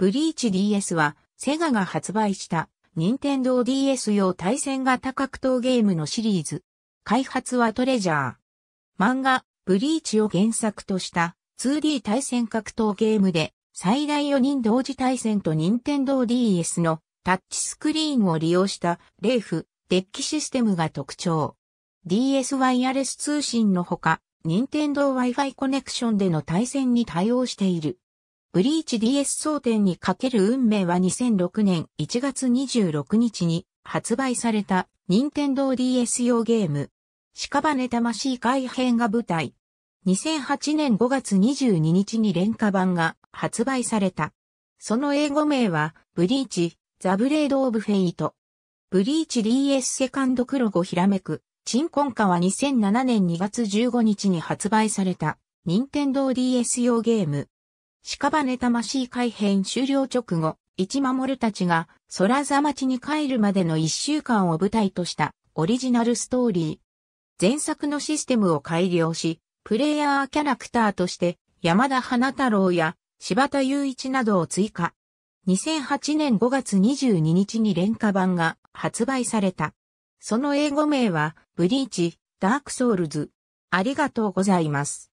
ブリーチ DS は、セガが発売した、任天堂 DS 用対戦型格闘ゲームのシリーズ。開発はトレジャー。漫画、ブリーチを原作とした 2D 対戦格闘ゲームで、最大4人同時対戦と任天堂 DS のタッチスクリーンを利用したレーフ、デッキシステムが特徴。DS ワイヤレス通信のほか、任天堂 Wi-Fi コネクションでの対戦に対応している。ブリーチ DS 争点にかける運命は2006年1月26日に発売された任天堂 DS 用ゲーム。屍魂改編が舞台。2008年5月22日に廉価版が発売された。その英語名は、ブリーチ、ザ・ブレード・オブ・フェイト。ブリーチ DS セカンド黒子ひらめく、チンコンカは2007年2月15日に発売された、任天堂 DS 用ゲーム。屍魂改編終了直後、一守たちが空座町に帰るまでの一週間を舞台としたオリジナルストーリー。前作のシステムを改良し、プレイヤーキャラクターとして山田花太郎や柴田雄一などを追加。2008年5月22日に廉価版が発売された。その英語名は、ブリーチ、ダークソウルズ。ありがとうございます。